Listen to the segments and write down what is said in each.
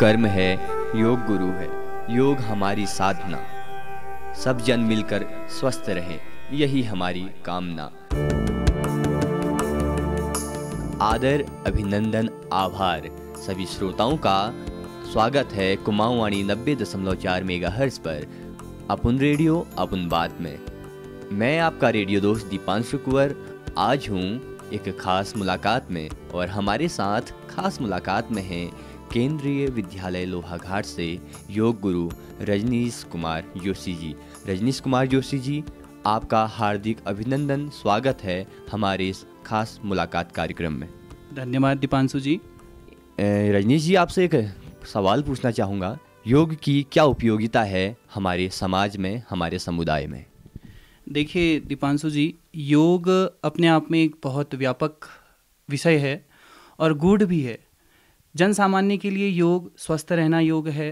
कर्म है योग गुरु है योग हमारी साधना सब जन मिलकर स्वस्थ रहे यही हमारी कामना आदर अभिनंदन आभार सभी श्रोताओं का स्वागत है कुमाऊवाणी नब्बे दशमलव चार मेगा हर्ष पर अपुन रेडियो अपन बात में मैं आपका रेडियो दोस्त दीपांशु कुंवर आज हूँ एक खास मुलाकात में और हमारे साथ खास मुलाकात में हैं केंद्रीय विद्यालय लोहाघाट से योग गुरु रजनीश कुमार जोशी जी रजनीश कुमार जोशी जी आपका हार्दिक अभिनंदन स्वागत है हमारे इस खास मुलाकात कार्यक्रम में धन्यवाद दीपांशु जी रजनीश जी आपसे एक सवाल पूछना चाहूँगा योग की क्या उपयोगिता है हमारे समाज में हमारे समुदाय में देखिए दीपांशु जी योग अपने आप में एक बहुत व्यापक विषय है और गूढ़ भी है जन सामान्य के लिए योग स्वस्थ रहना योग है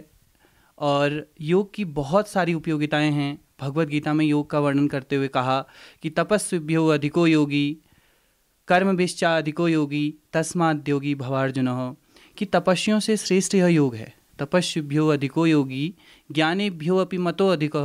और योग की बहुत सारी उपयोगिताएं हैं भगवत गीता में योग का वर्णन करते हुए कहा कि तपस्व्यो अधिको योगी कर्म विश्चा अधिको योगी तस्माद्योगी भवार्जुन कि तपस्वियों से श्रेष्ठ यह योग है तपस्व्यो अधिको योगी ज्ञानेभ्यो अपि मतो अधिक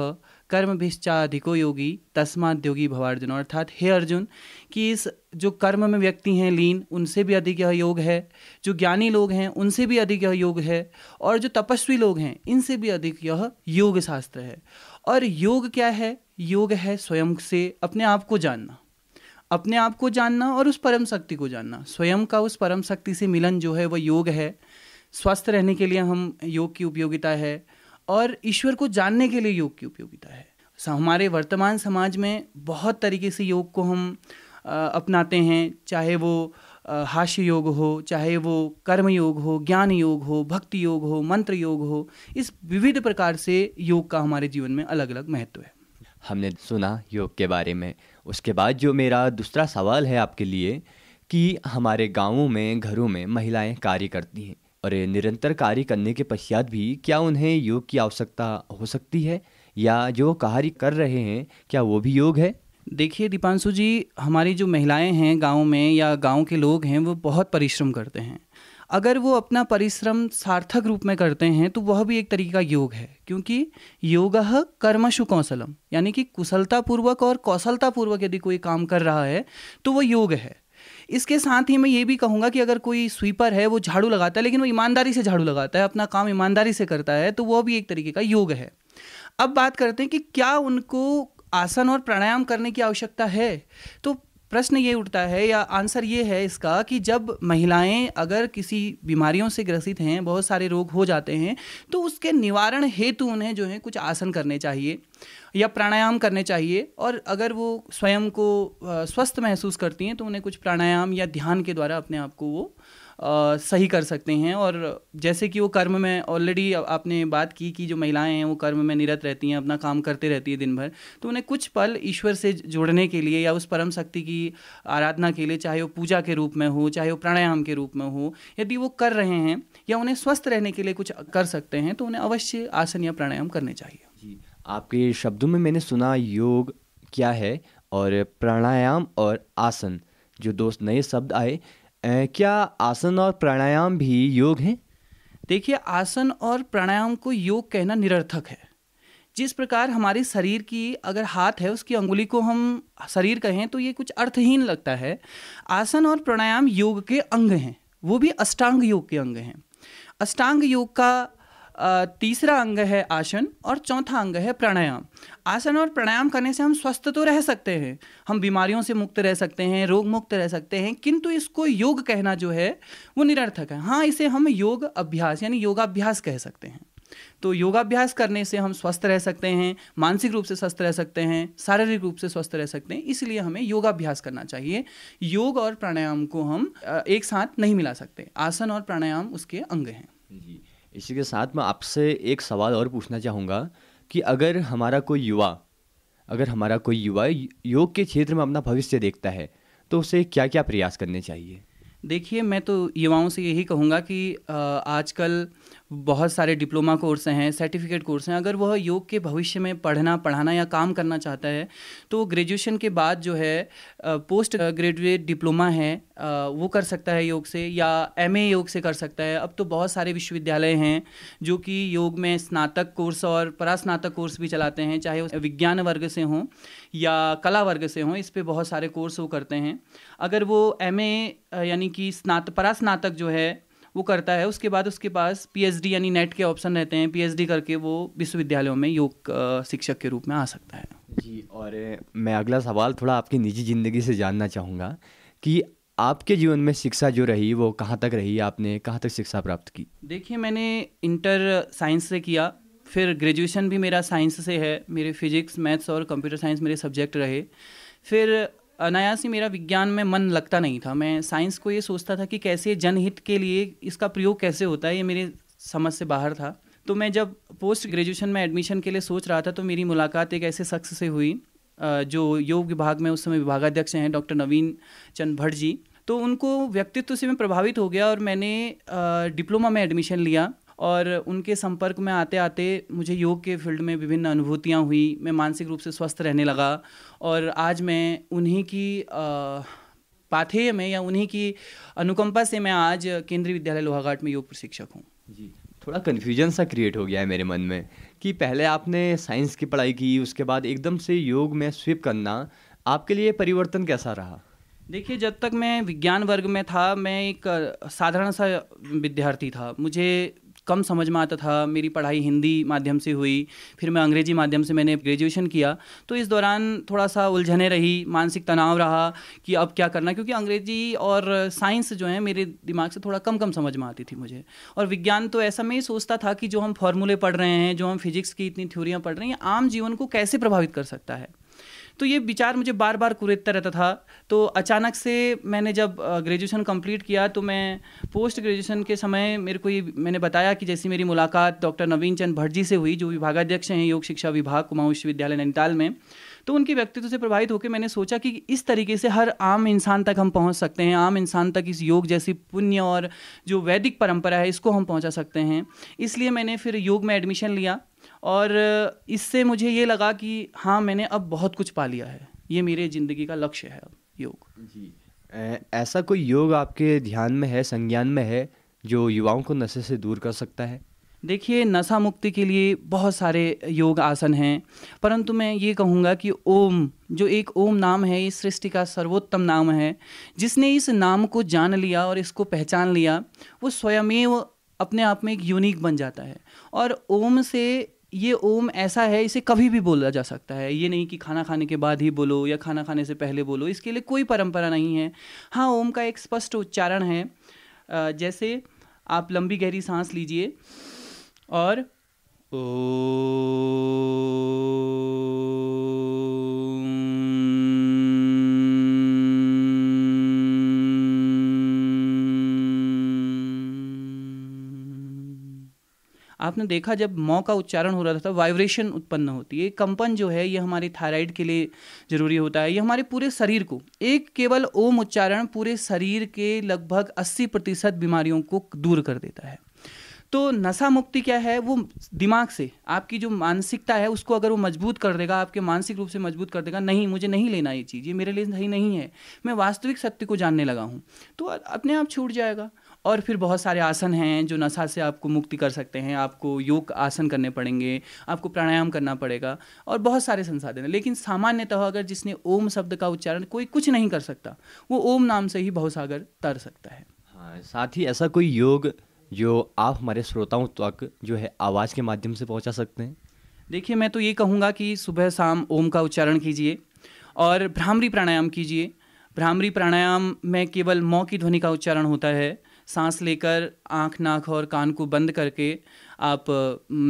कर्म भिष्चा अधिको योगी तस्माद्योगी भवार्जुन अर्थात हे अर्जुन कि इस जो कर्म में व्यक्ति हैं लीन उनसे भी अधिक यह योग है जो ज्ञानी लोग हैं उनसे भी अधिक यह योग है और जो तपस्वी लोग हैं इनसे भी अधिक यह योग शास्त्र है और योग क्या है योग है स्वयं से अपने आप को जानना अपने आप को जानना और उस परम शक्ति को जानना स्वयं का उस परम शक्ति से मिलन जो है वह योग है स्वस्थ रहने के लिए हम योग की उपयोगिता है और ईश्वर को जानने के लिए योग की उपयोगिता है हमारे वर्तमान समाज में बहुत तरीके से योग को हम अपनाते हैं चाहे वो हास्य योग हो चाहे वो कर्म योग हो ज्ञान योग हो भक्ति योग हो मंत्र योग हो इस विविध प्रकार से योग का हमारे जीवन में अलग अलग महत्व है हमने सुना योग के बारे में उसके बाद जो मेरा दूसरा सवाल है आपके लिए कि हमारे गांवों में घरों में महिलाएं कार्य करती हैं और निरंतर कार्य करने के पश्चात भी क्या उन्हें योग की आवश्यकता हो सकती है या जो कार्य कर रहे हैं क्या वो भी योग है देखिए दीपांशु जी हमारी जो महिलाएं हैं गांव में या गांव के लोग हैं वो बहुत परिश्रम करते हैं अगर वो अपना परिश्रम सार्थक रूप में करते हैं तो वह भी एक तरीका योग है क्योंकि योग कर्मशु कौशलम यानी कि कुशलतापूर्वक और कौशलतापूर्वक यदि कोई काम कर रहा है तो वह योग है इसके साथ ही मैं ये भी कहूँगा कि अगर कोई स्वीपर है वो झाड़ू लगाता है लेकिन वो ईमानदारी से झाड़ू लगाता है अपना काम ईमानदारी से करता है तो वो भी एक तरीके का योग है अब बात करते हैं कि क्या उनको आसन और प्राणायाम करने की आवश्यकता है तो प्रश्न ये उठता है या आंसर ये है इसका कि जब महिलाएं अगर किसी बीमारियों से ग्रसित हैं बहुत सारे रोग हो जाते हैं तो उसके निवारण हेतु उन्हें जो है कुछ आसन करने चाहिए या प्राणायाम करने चाहिए और अगर वो स्वयं को स्वस्थ महसूस करती हैं तो उन्हें कुछ प्राणायाम या ध्यान के द्वारा अपने आप को वो सही कर सकते हैं और जैसे कि वो कर्म में ऑलरेडी आपने बात की कि जो महिलाएं हैं वो कर्म में निरत रहती हैं अपना काम करते रहती है दिन भर तो उन्हें कुछ पल ईश्वर से जुड़ने के लिए या उस परम शक्ति की आराधना के लिए चाहे वो पूजा के रूप में हो चाहे वो प्राणायाम के रूप में हो यदि वो कर रहे हैं या उन्हें स्वस्थ रहने के लिए कुछ कर सकते हैं तो उन्हें अवश्य आसन या प्राणायाम करने चाहिए जी आपके शब्दों में मैंने सुना योग क्या है और प्राणायाम और आसन जो दो नए शब्द आए क्या आसन और प्राणायाम भी योग हैं देखिए आसन और प्राणायाम को योग कहना निरर्थक है जिस प्रकार हमारे शरीर की अगर हाथ है उसकी अंगुली को हम शरीर कहें तो ये कुछ अर्थहीन लगता है आसन और प्राणायाम योग के अंग हैं वो भी अष्टांग योग के अंग हैं अष्टांग योग का तीसरा अंग है आसन और चौथा अंग है प्राणायाम आसन और प्राणायाम करने से हम स्वस्थ तो रह सकते हैं हम बीमारियों से मुक्त रह सकते हैं रोग मुक्त रह सकते हैं किंतु इसको योग कहना जो है वो निरर्थक है हाँ इसे हम योग अभ्यास यानी योगाभ्यास कह सकते हैं तो योगाभ्यास करने से हम स्वस्थ रह सकते हैं मानसिक रूप से स्वस्थ रह सकते हैं शारीरिक रूप से स्वस्थ रह सकते हैं इसलिए हमें योगाभ्यास करना चाहिए योग और प्राणायाम को हम एक साथ नहीं मिला सकते आसन और प्राणायाम उसके अंग हैं जी इसी के साथ मैं आपसे एक सवाल और पूछना चाहूँगा कि अगर हमारा कोई युवा अगर हमारा कोई युवा योग के क्षेत्र में अपना भविष्य देखता है तो उसे क्या क्या प्रयास करने चाहिए देखिए मैं तो युवाओं से यही कहूँगा कि आजकल बहुत सारे डिप्लोमा कोर्स हैं सर्टिफिकेट कोर्स हैं अगर वह योग के भविष्य में पढ़ना पढ़ाना या काम करना चाहता है तो वो ग्रेजुएशन के बाद जो है पोस्ट ग्रेजुएट डिप्लोमा है वो कर सकता है योग से या एम योग से कर सकता है अब तो बहुत सारे विश्वविद्यालय हैं जो कि योग में स्नातक कोर्स और परास्नातक कोर्स भी चलाते हैं चाहे वो विज्ञान वर्ग से हों या कला वर्ग से हों इस पर बहुत सारे कोर्स वो करते हैं अगर वो एम यानी कि स्नात परास्नातक जो है वो करता है उसके बाद उसके पास पीएचडी यानी नेट के ऑप्शन रहते हैं पीएचडी करके वो विश्वविद्यालयों में योग शिक्षक के रूप में आ सकता है जी और मैं अगला सवाल थोड़ा आपकी निजी ज़िंदगी से जानना चाहूँगा कि आपके जीवन में शिक्षा जो रही वो कहाँ तक रही आपने कहाँ तक शिक्षा प्राप्त की देखिए मैंने इंटर साइंस से किया फिर ग्रेजुएशन भी मेरा साइंस से है मेरे फिजिक्स मैथ्स और कंप्यूटर साइंस मेरे सब्जेक्ट रहे फिर अनायास ही मेरा विज्ञान में मन लगता नहीं था मैं साइंस को ये सोचता था कि कैसे जनहित के लिए इसका प्रयोग कैसे होता है ये मेरे समझ से बाहर था तो मैं जब पोस्ट ग्रेजुएशन में एडमिशन के लिए सोच रहा था तो मेरी मुलाकात एक ऐसे शख्स से हुई जो योग विभाग में उस समय विभागाध्यक्ष हैं डॉक्टर नवीन चंद भट्ट जी तो उनको व्यक्तित्व से मैं प्रभावित हो गया और मैंने डिप्लोमा में एडमिशन लिया और उनके संपर्क में आते आते मुझे योग के फील्ड में विभिन्न अनुभूतियाँ हुई मैं मानसिक रूप से स्वस्थ रहने लगा और आज मैं उन्हीं की पाथेय में या उन्हीं की अनुकंपा से मैं आज केंद्रीय विद्यालय लोहाघाट में योग प्रशिक्षक हूँ जी थोड़ा कन्फ्यूजन सा क्रिएट हो गया है मेरे मन में कि पहले आपने साइंस की पढ़ाई की उसके बाद एकदम से योग में स्विप करना आपके लिए परिवर्तन कैसा रहा देखिए जब तक मैं विज्ञान वर्ग में था मैं एक साधारण सा विद्यार्थी था मुझे कम समझ में आता था मेरी पढ़ाई हिंदी माध्यम से हुई फिर मैं अंग्रेजी माध्यम से मैंने ग्रेजुएशन किया तो इस दौरान थोड़ा सा उलझने रही मानसिक तनाव रहा कि अब क्या करना क्योंकि अंग्रेजी और साइंस जो है मेरे दिमाग से थोड़ा कम कम समझ में आती थी मुझे और विज्ञान तो ऐसा मैं ही सोचता था कि जो हम फॉर्मूले पढ़ रहे हैं जो हम फिजिक्स की इतनी थ्योरियाँ पढ़ रहे हैं आम जीवन को कैसे प्रभावित कर सकता है तो ये विचार मुझे बार बार कुरेदता रहता था तो अचानक से मैंने जब ग्रेजुएशन कंप्लीट किया तो मैं पोस्ट ग्रेजुएशन के समय मेरे को ये मैंने बताया कि जैसी मेरी मुलाकात डॉक्टर नवीन चंद भट्टी जी से हुई जो विभागाध्यक्ष हैं योग शिक्षा विभाग कुमाऊँ विश्वविद्यालय नैनीताल में तो उनके व्यक्तित्व से प्रभावित होकर मैंने सोचा कि इस तरीके से हर आम इंसान तक हम पहुँच सकते हैं आम इंसान तक इस योग जैसी पुण्य और जो वैदिक परंपरा है इसको हम पहुँचा सकते हैं इसलिए मैंने फिर योग में एडमिशन लिया और इससे मुझे ये लगा कि हाँ मैंने अब बहुत कुछ पा लिया है ये मेरे ज़िंदगी का लक्ष्य है अब योग जी ऐसा कोई योग आपके ध्यान में है संज्ञान में है जो युवाओं को नशे से दूर कर सकता है देखिए नशा मुक्ति के लिए बहुत सारे योग आसन हैं परंतु मैं ये कहूँगा कि ओम जो एक ओम नाम है इस सृष्टि का सर्वोत्तम नाम है जिसने इस नाम को जान लिया और इसको पहचान लिया वो स्वयमेव अपने आप में एक यूनिक बन जाता है और ओम से ये ओम ऐसा है इसे कभी भी बोला जा सकता है ये नहीं कि खाना खाने के बाद ही बोलो या खाना खाने से पहले बोलो इसके लिए कोई परंपरा नहीं है हाँ ओम का एक स्पष्ट उच्चारण है जैसे आप लंबी गहरी सांस लीजिए और ओ आपने देखा जब मौ का उच्चारण हो रहा था वाइब्रेशन उत्पन्न होती है कंपन जो है ये हमारे थायराइड के लिए ज़रूरी होता है ये हमारे पूरे शरीर को एक केवल ओम उच्चारण पूरे शरीर के लगभग 80 प्रतिशत बीमारियों को दूर कर देता है तो नशा मुक्ति क्या है वो दिमाग से आपकी जो मानसिकता है उसको अगर वो मजबूत कर देगा आपके मानसिक रूप से मजबूत कर देगा नहीं मुझे नहीं लेना ये चीज़ ये मेरे लिए सही नहीं है मैं वास्तविक सत्य को जानने लगा हूँ तो अपने आप छूट जाएगा और फिर बहुत सारे आसन हैं जो नशा से आपको मुक्ति कर सकते हैं आपको योग आसन करने पड़ेंगे आपको प्राणायाम करना पड़ेगा और बहुत सारे संसाधन हैं लेकिन सामान्यतः अगर जिसने ओम शब्द का उच्चारण कोई कुछ नहीं कर सकता वो ओम नाम से ही बहुत सागर तर सकता है हाँ, साथ ही ऐसा कोई योग जो आप हमारे श्रोताओं तक जो है आवाज़ के माध्यम से पहुंचा सकते हैं देखिए मैं तो ये कहूँगा कि सुबह शाम ओम का उच्चारण कीजिए और भ्रामरी प्राणायाम कीजिए भ्रामरी प्राणायाम में केवल मौ की ध्वनि का उच्चारण होता है सांस लेकर आँख नाक और कान को बंद करके आप न...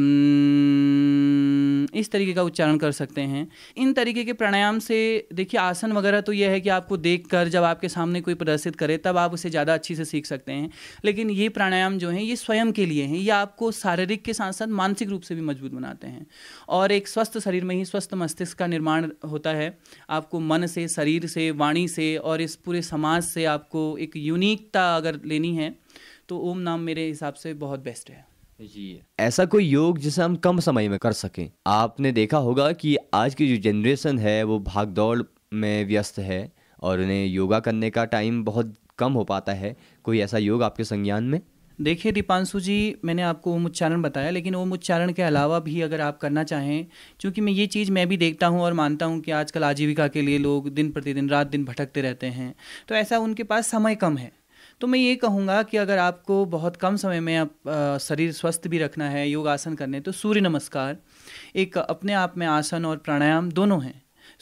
हम्म, इस तरीके का उच्चारण कर सकते हैं इन तरीके के प्राणायाम से देखिए आसन वगैरह तो यह है कि आपको देख कर जब आपके सामने कोई प्रदर्शित करे तब आप उसे ज़्यादा अच्छी से सीख सकते हैं लेकिन ये प्राणायाम जो हैं ये स्वयं के लिए हैं ये आपको शारीरिक के साथ साथ मानसिक रूप से भी मजबूत बनाते हैं और एक स्वस्थ शरीर में ही स्वस्थ मस्तिष्क का निर्माण होता है आपको मन से शरीर से वाणी से और इस पूरे समाज से आपको एक यूनिकता अगर लेनी है तो ओम नाम मेरे हिसाब से बहुत बेस्ट है जी ऐसा कोई योग जिसे हम कम समय में कर सकें आपने देखा होगा कि आज की जो जनरेशन है वो भाग दौड़ में व्यस्त है और उन्हें योगा करने का टाइम बहुत कम हो पाता है कोई ऐसा योग आपके संज्ञान में देखिए दीपांशु जी मैंने आपको ओम उच्चारण बताया लेकिन ओम उच्चारण के अलावा भी अगर आप करना चाहें क्योंकि मैं ये चीज़ मैं भी देखता हूँ और मानता हूँ कि आजकल आजीविका के लिए लोग दिन प्रतिदिन रात दिन भटकते रहते हैं तो ऐसा उनके पास समय कम है तो मैं ये कहूँगा कि अगर आपको बहुत कम समय में आप शरीर स्वस्थ भी रखना है योगासन करने तो सूर्य नमस्कार एक अपने आप में आसन और प्राणायाम दोनों हैं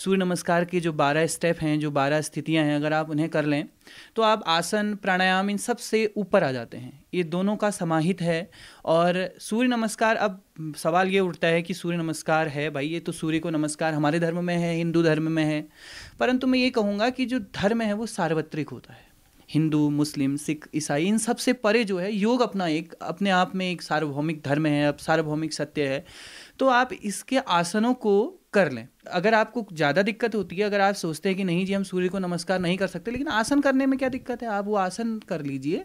सूर्य नमस्कार के जो बारह स्टेप हैं जो बारह स्थितियां हैं अगर आप उन्हें कर लें तो आप आसन प्राणायाम इन सब से ऊपर आ जाते हैं ये दोनों का समाहित है और सूर्य नमस्कार अब सवाल ये उठता है कि सूर्य नमस्कार है भाई ये तो सूर्य को नमस्कार हमारे धर्म में है हिंदू धर्म में है परंतु मैं ये कहूँगा कि जो धर्म है वो सार्वत्रिक होता है हिंदू मुस्लिम सिख ईसाई इन सब से परे जो है योग अपना एक अपने आप में एक सार्वभौमिक धर्म है सार्वभौमिक सत्य है तो आप इसके आसनों को कर लें अगर आपको ज़्यादा दिक्कत होती है अगर आप सोचते हैं कि नहीं जी हम सूर्य को नमस्कार नहीं कर सकते लेकिन आसन करने में क्या दिक्कत है आप वो आसन कर लीजिए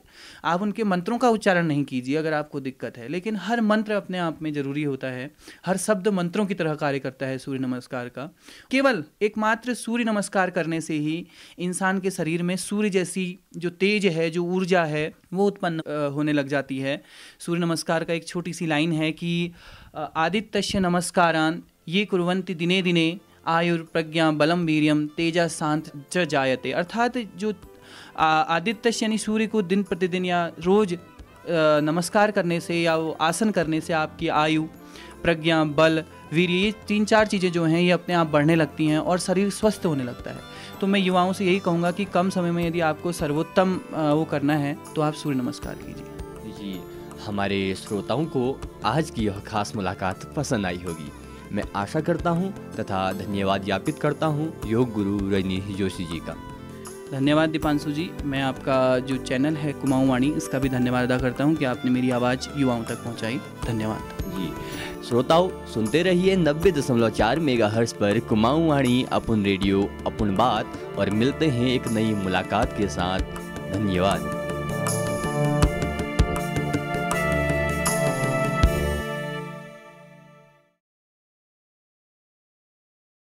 आप उनके मंत्रों का उच्चारण नहीं कीजिए अगर आपको दिक्कत है लेकिन हर मंत्र अपने आप में ज़रूरी होता है हर शब्द मंत्रों की तरह कार्य करता है सूर्य नमस्कार का केवल एकमात्र सूर्य नमस्कार करने से ही इंसान के शरीर में सूर्य जैसी जो तेज है जो ऊर्जा है वो उत्पन्न होने लग जाती है सूर्य नमस्कार का एक छोटी सी लाइन है कि आदित्य नमस्कारान ये कुरवंती दिने दिने आयुर्प्रज्ञा बलम वीरियम तेजा शांत च जायते अर्थात जो आदित्य यानी सूर्य को दिन प्रतिदिन या रोज़ नमस्कार करने से या वो आसन करने से आपकी आयु प्रज्ञा बल वीर ये तीन चार चीज़ें जो हैं ये अपने आप बढ़ने लगती हैं और शरीर स्वस्थ होने लगता है तो मैं युवाओं से यही कहूँगा कि कम समय में यदि आपको सर्वोत्तम वो करना है तो आप सूर्य नमस्कार कीजिए जी हमारे श्रोताओं को आज की यह खास मुलाकात पसंद आई होगी मैं आशा करता हूँ तथा धन्यवाद ज्ञापित करता हूँ योग गुरु रजनीश जोशी जी का धन्यवाद दीपांशु जी मैं आपका जो चैनल है कुमाऊँ वाणी इसका भी धन्यवाद अदा करता हूँ कि आपने मेरी आवाज़ युवाओं तक पहुँचाई धन्यवाद जी श्रोताओं सुनते रहिए नब्बे दशमलव चार मेगा हर्ष पर कुमाऊँ वाणी अपन रेडियो अपन बात और मिलते हैं एक नई मुलाकात के साथ धन्यवाद